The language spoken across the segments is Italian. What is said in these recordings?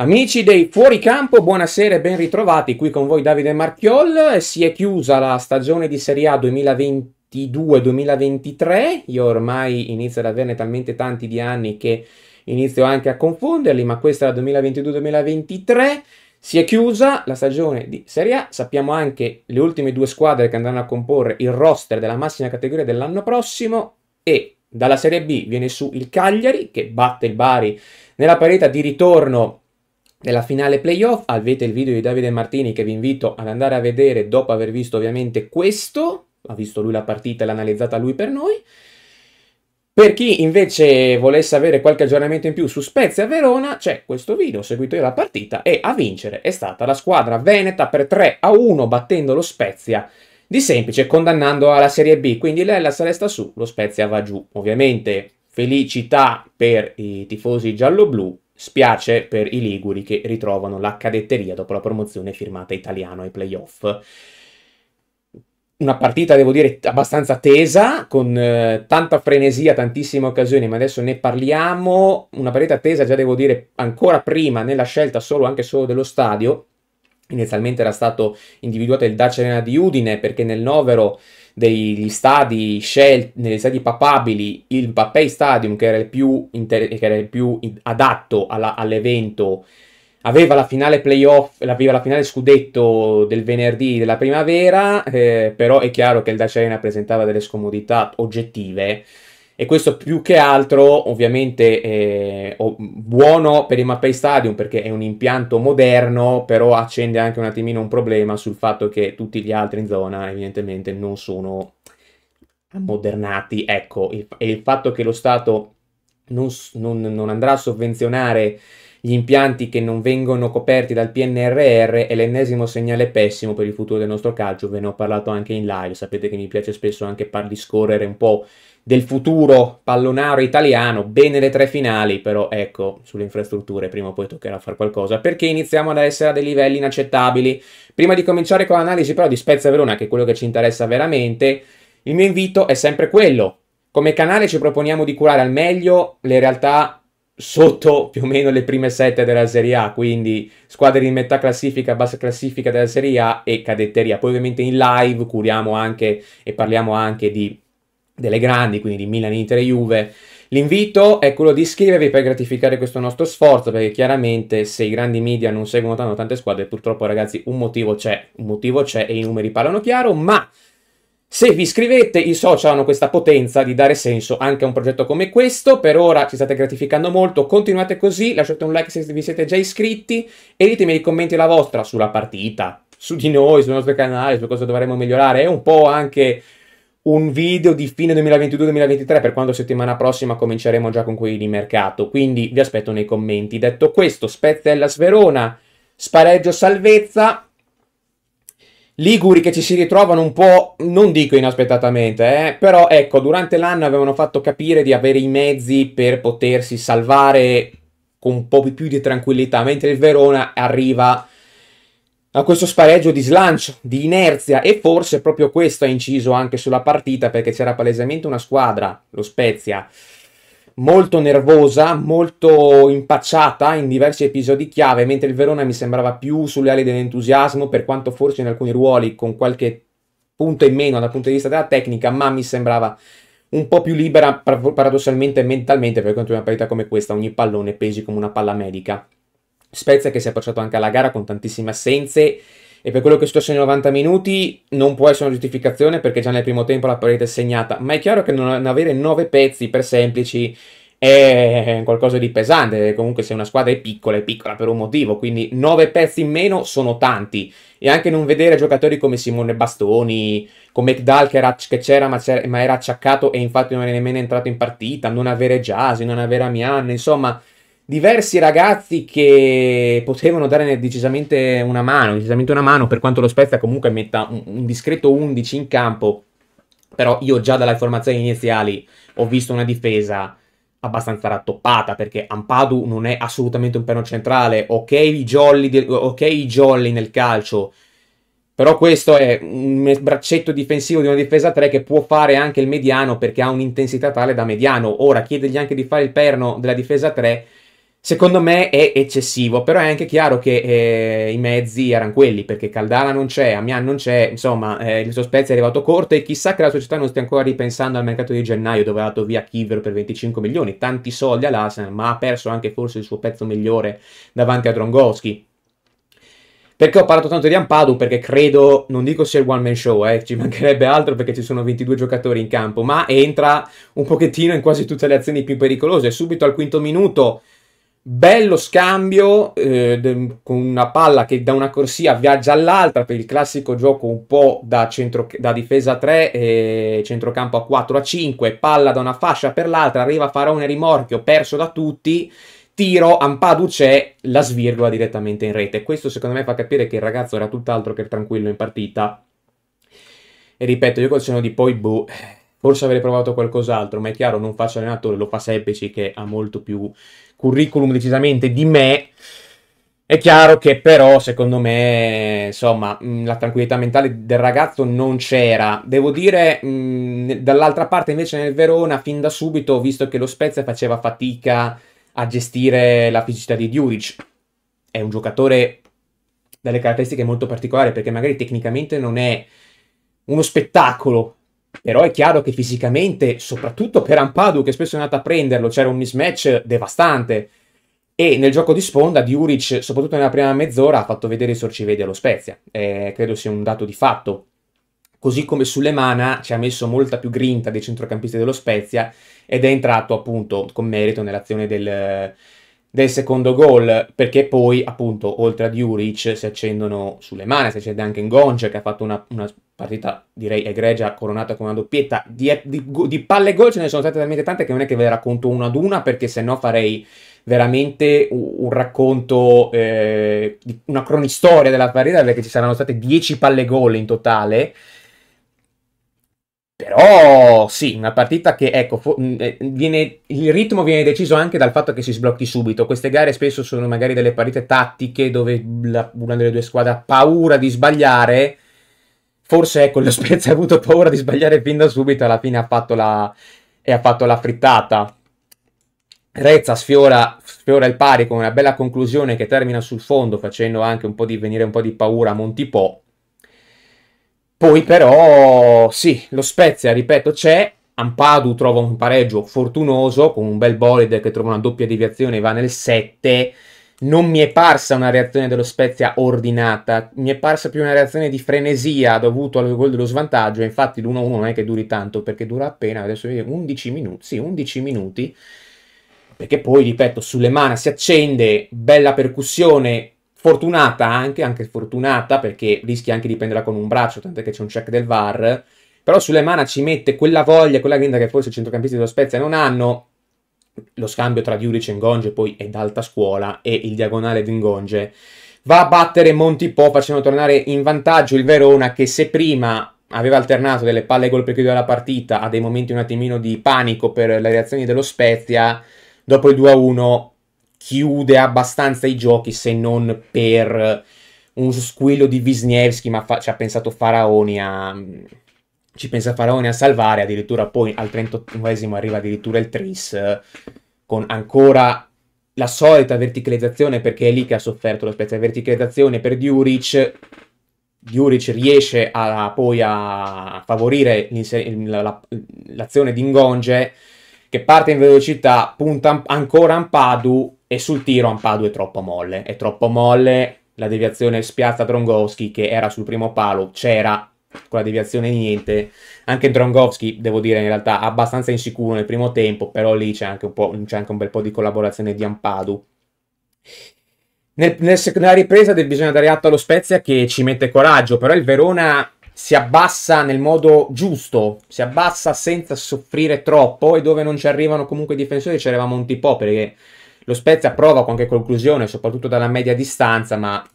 Amici dei Fuoricampo, buonasera e ben ritrovati qui con voi Davide Marchiol. Si è chiusa la stagione di Serie A 2022-2023. Io ormai inizio ad averne talmente tanti di anni che inizio anche a confonderli, ma questa è la 2022-2023. Si è chiusa la stagione di Serie A, sappiamo anche le ultime due squadre che andranno a comporre il roster della massima categoria dell'anno prossimo e dalla Serie B viene su il Cagliari che batte il Bari nella parete di ritorno nella finale playoff avete il video di Davide Martini che vi invito ad andare a vedere dopo aver visto ovviamente questo, ha visto lui la partita e l'ha analizzata lui per noi. Per chi invece volesse avere qualche aggiornamento in più su Spezia Verona, c'è questo video, ho seguito io la partita e a vincere è stata la squadra veneta per 3 a 1 battendo lo Spezia di semplice, condannando alla Serie B, quindi l'Ella se resta su, lo Spezia va giù. Ovviamente felicità per i tifosi giallo-blu, Spiace per i Liguri che ritrovano la cadetteria dopo la promozione firmata italiano ai playoff. Una partita, devo dire, abbastanza tesa, con eh, tanta frenesia, tantissime occasioni, ma adesso ne parliamo. Una partita tesa, già devo dire, ancora prima nella scelta solo anche solo dello stadio. Inizialmente era stato individuato il Dacia Arena di Udine perché nel novero degli stadi scelti, negli stadi papabili, il Mbappé Stadium, che era il più, inter- che era il più adatto alla- all'evento, aveva la finale playoff, aveva la finale scudetto del venerdì della primavera, eh, però è chiaro che il Dacia Arena presentava delle scomodità oggettive e questo più che altro ovviamente è buono per il Mapei Stadium perché è un impianto moderno, però accende anche un attimino un problema sul fatto che tutti gli altri in zona evidentemente non sono ammodernati, ecco, e il fatto che lo Stato non, non, non andrà a sovvenzionare gli impianti che non vengono coperti dal PNRR è l'ennesimo segnale pessimo per il futuro del nostro calcio, ve ne ho parlato anche in live, sapete che mi piace spesso anche par discorrere un po' del futuro pallonaro italiano, bene le tre finali, però ecco, sulle infrastrutture prima o poi toccherà fare qualcosa, perché iniziamo ad essere a dei livelli inaccettabili. Prima di cominciare con l'analisi però di Spezia Verona, che è quello che ci interessa veramente, il mio invito è sempre quello. Come canale ci proponiamo di curare al meglio le realtà sotto più o meno le prime sette della Serie A, quindi squadre di metà classifica, bassa classifica della Serie A e cadetteria. Poi ovviamente in live curiamo anche e parliamo anche di, delle grandi, quindi di Milan, Inter e Juve. L'invito è quello di iscrivervi per gratificare questo nostro sforzo, perché chiaramente se i grandi media non seguono tanto tante squadre, purtroppo ragazzi un motivo c'è, un motivo c'è e i numeri parlano chiaro, ma se vi iscrivete, i social hanno questa potenza di dare senso anche a un progetto come questo. Per ora ci state gratificando molto, continuate così, lasciate un like se vi siete già iscritti e ditemi nei commenti la vostra sulla partita, su di noi, sul nostro canale, su cosa dovremmo migliorare. È un po' anche un video di fine 2022-2023 per quando settimana prossima cominceremo già con quelli di mercato. Quindi vi aspetto nei commenti. Detto questo, Spezia e la Sverona, spareggio salvezza, Liguri che ci si ritrovano un po', non dico inaspettatamente, eh, però ecco, durante l'anno avevano fatto capire di avere i mezzi per potersi salvare con un po' più di tranquillità, mentre il Verona arriva a questo spareggio di slancio, di inerzia e forse proprio questo ha inciso anche sulla partita perché c'era palesemente una squadra, lo Spezia, molto nervosa, molto impacciata in diversi episodi chiave, mentre il Verona mi sembrava più sulle ali dell'entusiasmo, per quanto forse in alcuni ruoli con qualche punto in meno dal punto di vista della tecnica, ma mi sembrava un po' più libera paradossalmente mentalmente, perché contro una partita come questa ogni pallone pesi come una palla medica. Spezia che si è approcciato anche alla gara con tantissime assenze e per quello che è successo nei 90 minuti non può essere una giustificazione perché già nel primo tempo la parete è segnata, ma è chiaro che non avere 9 pezzi per semplici è qualcosa di pesante, comunque se una squadra è piccola è piccola per un motivo, quindi 9 pezzi in meno sono tanti e anche non vedere giocatori come Simone Bastoni, come McDal che, c'era ma, ma, era acciaccato e infatti non è nemmeno entrato in partita, non avere Jasi, non avere Amian, insomma diversi ragazzi che potevano dare decisamente una mano, decisamente una mano per quanto lo Spezia comunque metta un, un discreto 11 in campo, però io già dalle formazioni iniziali ho visto una difesa abbastanza rattoppata perché Ampadu non è assolutamente un piano centrale, ok i jolly, de- okay, jolly nel calcio, però questo è un braccetto difensivo di una difesa 3 che può fare anche il mediano perché ha un'intensità tale da mediano. Ora chiedergli anche di fare il perno della difesa 3 Secondo me è eccessivo, però è anche chiaro che eh, i mezzi erano quelli, perché Caldara non c'è, Amian non c'è, insomma eh, il suo spezzo è arrivato corto e chissà che la società non stia ancora ripensando al mercato di gennaio dove ha dato via Kiver per 25 milioni, tanti soldi all'Arsenal, ma ha perso anche forse il suo pezzo migliore davanti a Drongowski. Perché ho parlato tanto di Ampadu? Perché credo, non dico sia il one man show, eh, ci mancherebbe altro perché ci sono 22 giocatori in campo, ma entra un pochettino in quasi tutte le azioni più pericolose, subito al quinto minuto Bello scambio eh, de- con una palla che da una corsia viaggia all'altra per il classico gioco un po' da, centro- da difesa a 3 e centrocampo a 4 a 5, palla da una fascia per l'altra, arriva Faraone rimorchio, perso da tutti, tiro, Ampadu c'è, la svirgola direttamente in rete. Questo secondo me fa capire che il ragazzo era tutt'altro che tranquillo in partita. E ripeto, io col cenno di poi, boh, forse avrei provato qualcos'altro, ma è chiaro, non faccio allenatore, lo fa Seppici che ha molto più curriculum decisamente di me. È chiaro che però, secondo me, insomma, mm, la tranquillità mentale del ragazzo non c'era. Devo dire, mh, mm, dall'altra parte invece nel Verona, fin da subito, ho visto che lo Spezia faceva fatica a gestire la fisicità di Djuric. È un giocatore dalle caratteristiche molto particolari, perché magari tecnicamente non è uno spettacolo però è chiaro che fisicamente, soprattutto per Ampadu, che spesso è andato a prenderlo, c'era un mismatch devastante. E nel gioco di sponda, Diuric, soprattutto nella prima mezz'ora, ha fatto vedere i sorcivedi allo Spezia. Eh, credo sia un dato di fatto. Così come sulle mana ci ha messo molta più grinta dei centrocampisti dello Spezia ed è entrato appunto con merito nell'azione del, del secondo gol, perché poi appunto oltre a Diuric si accendono sulle mani, si accende anche in Ngonge che ha fatto una, una, partita direi egregia coronata con una doppietta di, eh, di, di palle gol ce ne sono state talmente tante che non è che ve le racconto una ad una perché se no farei veramente un, un racconto eh, una cronistoria della partita perché ci saranno state 10 palle gol in totale però sì, una partita che ecco, mm, eh, viene, il ritmo viene deciso anche dal fatto che si sblocchi subito. Queste gare spesso sono magari delle partite tattiche dove la, una delle due squadre ha paura di sbagliare forse ecco lo Spezia ha avuto paura di sbagliare fin da subito, alla fine ha fatto la, ha fatto la frittata. Rezza sfiora, sfiora, il pari con una bella conclusione che termina sul fondo facendo anche un po' di venire un po' di paura a Montipò. Poi però sì, lo Spezia, ripeto, c'è. Ampadu trova un pareggio fortunoso con un bel bolide che trova una doppia deviazione e va nel 7 non mi è parsa una reazione dello Spezia ordinata, mi è parsa più una reazione di frenesia dovuta al gol dello svantaggio, infatti l'1-1 non è che duri tanto perché dura appena, adesso vedete, 11 minuti, sì, 11 minuti, perché poi, ripeto, sulle mani si accende, bella percussione, fortunata anche, anche fortunata perché rischia anche di prenderla con un braccio, tant'è che c'è un check del VAR, però sulle mani ci mette quella voglia, quella grinta che forse i centrocampisti dello Spezia non hanno, lo scambio tra Diuric e Ngonge poi è d'alta scuola e il diagonale di Ngonge va a battere Montipò facendo tornare in vantaggio il Verona che se prima aveva alternato delle palle gol per chiudere la partita a dei momenti un attimino di panico per le reazioni dello Spezia, dopo il 2-1 chiude abbastanza i giochi se non per un squillo di Wisniewski, ma fa- ci ha pensato Faraoni a, ci pensa Faraone a salvare, addirittura poi al 38 arriva addirittura il Tris, con ancora la solita verticalizzazione, perché è lì che ha sofferto la Spezia, verticalizzazione per Diuric, Diuric riesce a, poi a favorire l'azione di Ingonge, che parte in velocità, punta ancora Ampadu, e sul tiro Ampadu è troppo molle, è troppo molle, la deviazione spiazza Drongoschi che era sul primo palo, c'era, con la deviazione niente. Anche Drongowski, devo dire in realtà, abbastanza insicuro nel primo tempo, però lì c'è anche un, po', c'è anche un bel po' di collaborazione di Ampadu. Nel, nel, nella ripresa bisogna dare atto allo Spezia che ci mette coraggio, però il Verona si abbassa nel modo giusto, si abbassa senza soffrire troppo e dove non ci arrivano comunque i difensori ci arriva un po' perché lo Spezia prova qualche conclusione, soprattutto dalla media distanza, ma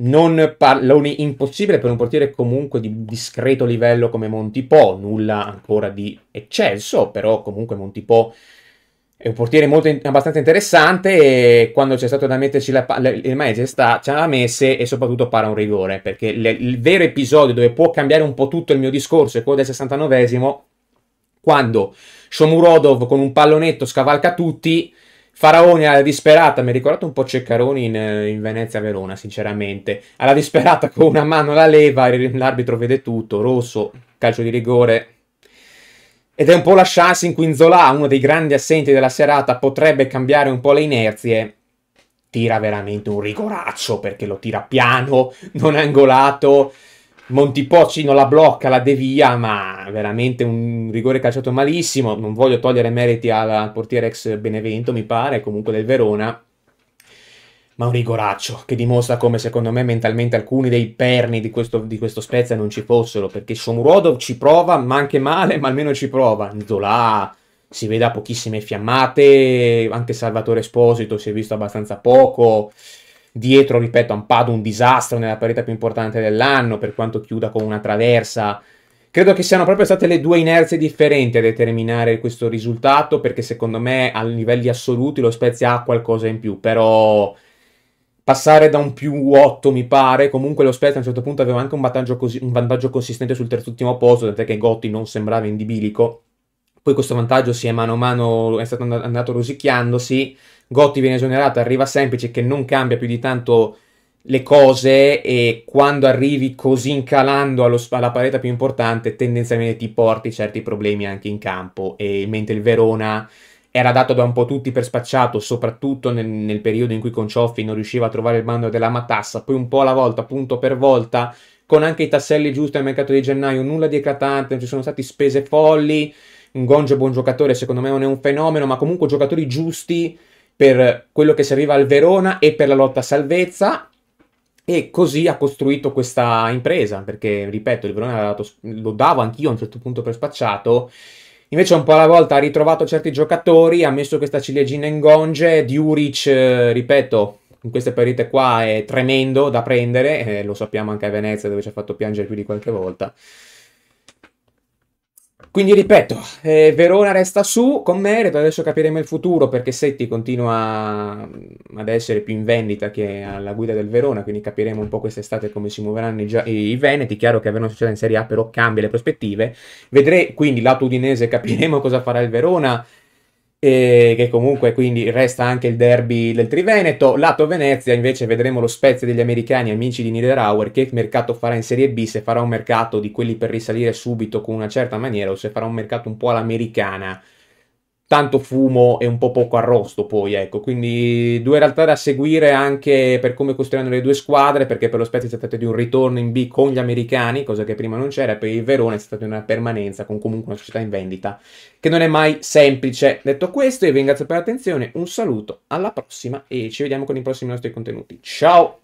non palloni impossibile per un portiere comunque di discreto livello come Montipò, nulla ancora di eccelso, però comunque Montipò è un portiere molto, abbastanza interessante e quando c'è stato da metterci la palla, il Maese ce l'ha messa e soprattutto para un rigore, perché le, il vero episodio dove può cambiare un po' tutto il mio discorso è quello del 69esimo, quando Shomurodov con un pallonetto scavalca tutti Faraoni alla disperata, mi ha ricordato un po' Ceccaroni in, eh, in Venezia-Verona, sinceramente. Alla disperata con una mano la leva, l'arbitro vede tutto, rosso, calcio di rigore. Ed è un po' la chance in cui Zola, uno dei grandi assenti della serata, potrebbe cambiare un po' le inerzie. Tira veramente un rigoraccio perché lo tira piano, non angolato. Montipocino la blocca, la devia, ma veramente un rigore calciato malissimo. Non voglio togliere meriti al portiere ex Benevento, mi pare, comunque del Verona. Ma un rigoraccio che dimostra come secondo me mentalmente alcuni dei perni di questo, di questo Spezia non ci fossero. Perché Somurodo ci prova, ma anche male, ma almeno ci prova. Zola si vede a pochissime fiammate, anche Salvatore Esposito si è visto abbastanza poco dietro, ripeto, Ampadu un disastro nella parete più importante dell'anno, per quanto chiuda con una traversa. Credo che siano proprio state le due inerzie differenti a determinare questo risultato, perché secondo me a livelli assoluti lo Spezia ha qualcosa in più, però passare da un più 8 mi pare, comunque lo Spezia a un certo punto aveva anche un vantaggio, così, un vantaggio consistente sul terzultimo posto, tant'è che Gotti non sembrava in di poi questo vantaggio si è mano a mano è stato andato rosicchiandosi. Gotti viene esonerato, arriva semplice che non cambia più di tanto le cose e quando arrivi così incalando allo, alla parete più importante tendenzialmente ti porti certi problemi anche in campo e mentre il Verona era dato da un po' tutti per spacciato soprattutto nel, nel periodo in cui Concioffi non riusciva a trovare il bando della matassa poi un po' alla volta, punto per volta con anche i tasselli giusti al mercato di gennaio nulla di eclatante, non ci sono state spese folli un Gonge è buon giocatore, secondo me non è un fenomeno, ma comunque giocatori giusti per quello che serviva al Verona e per la lotta a salvezza. E così ha costruito questa impresa, perché, ripeto, il Verona dato, lo davo anch'io a un certo punto per spacciato, Invece un po' alla volta ha ritrovato certi giocatori, ha messo questa ciliegina in gonge, Diuric, eh, ripeto, in queste partite qua è tremendo da prendere, eh, lo sappiamo anche a Venezia dove ci ha fatto piangere più di qualche volta. Quindi ripeto, eh, Verona resta su con merito, adesso capiremo il futuro perché Setti continua mm, ad essere più in vendita che alla guida del Verona, quindi capiremo un po' quest'estate come si muoveranno i, i Veneti, chiaro che Verona succede in Serie A però cambia le prospettive, vedrei quindi lato udinese capiremo cosa farà il Verona, e che comunque quindi resta anche il derby del Triveneto. Lato Venezia invece vedremo lo Spezia degli americani, amici di Niederauer, che mercato farà in Serie B, se farà un mercato di quelli per risalire subito con una certa maniera o se farà un mercato un po' all'americana tanto fumo e un po' poco arrosto poi, ecco, quindi due realtà da seguire anche per come costruiranno le due squadre, perché per lo Spezia si tratta di un ritorno in B con gli americani, cosa che prima non c'era, per il Verona è stata una permanenza con comunque una società in vendita, che non è mai semplice. Detto questo, io vi ringrazio per l'attenzione, un saluto, alla prossima e ci vediamo con i prossimi nostri contenuti. Ciao!